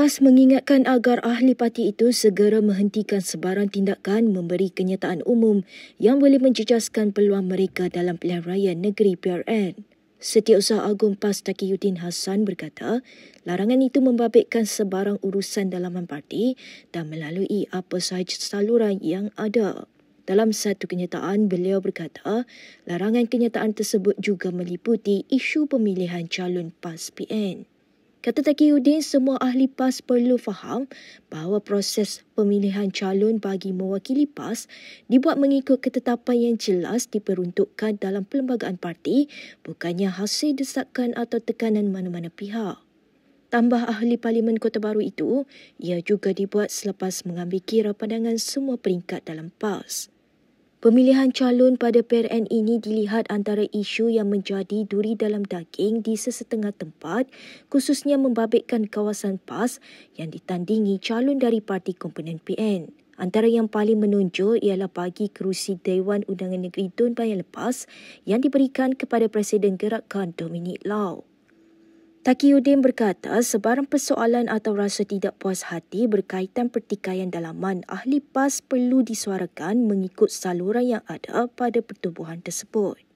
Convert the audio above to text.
lepas mengingatkan agar ahli parti itu segera menghentikan sebarang tindakan memberi kenyataan umum yang boleh menjejaskan peluang mereka dalam pilihan raya negeri PRN. Setiausaha Agung PAS Takiyuddin Hassan berkata, larangan itu membabitkan sebarang urusan dalaman parti dan melalui apa sahaja saluran yang ada. Dalam satu kenyataan, beliau berkata, larangan kenyataan tersebut juga meliputi isu pemilihan calon PAS PN. Kata Taki semua ahli PAS perlu faham bahawa proses pemilihan calon bagi mewakili PAS dibuat mengikut ketetapan yang jelas diperuntukkan dalam perlembagaan parti bukannya hasil desakan atau tekanan mana-mana pihak. Tambah ahli Parlimen Kota Baru itu, ia juga dibuat selepas mengambil kira pandangan semua peringkat dalam PAS. Pemilihan calon pada PRN ini dilihat antara isu yang menjadi duri dalam daging di sesetengah tempat, khususnya membabitkan kawasan PAS yang ditandingi calon dari parti komponen PN. Antara yang paling menonjol ialah bagi kerusi Dewan Undangan Negeri Dun Bayan Lepas yang diberikan kepada Presiden Gerakan Dominic Lau. Takiuddin berkata sebarang persoalan atau rasa tidak puas hati berkaitan pertikaian dalaman ahli PAS perlu disuarakan mengikut saluran yang ada pada pertubuhan tersebut.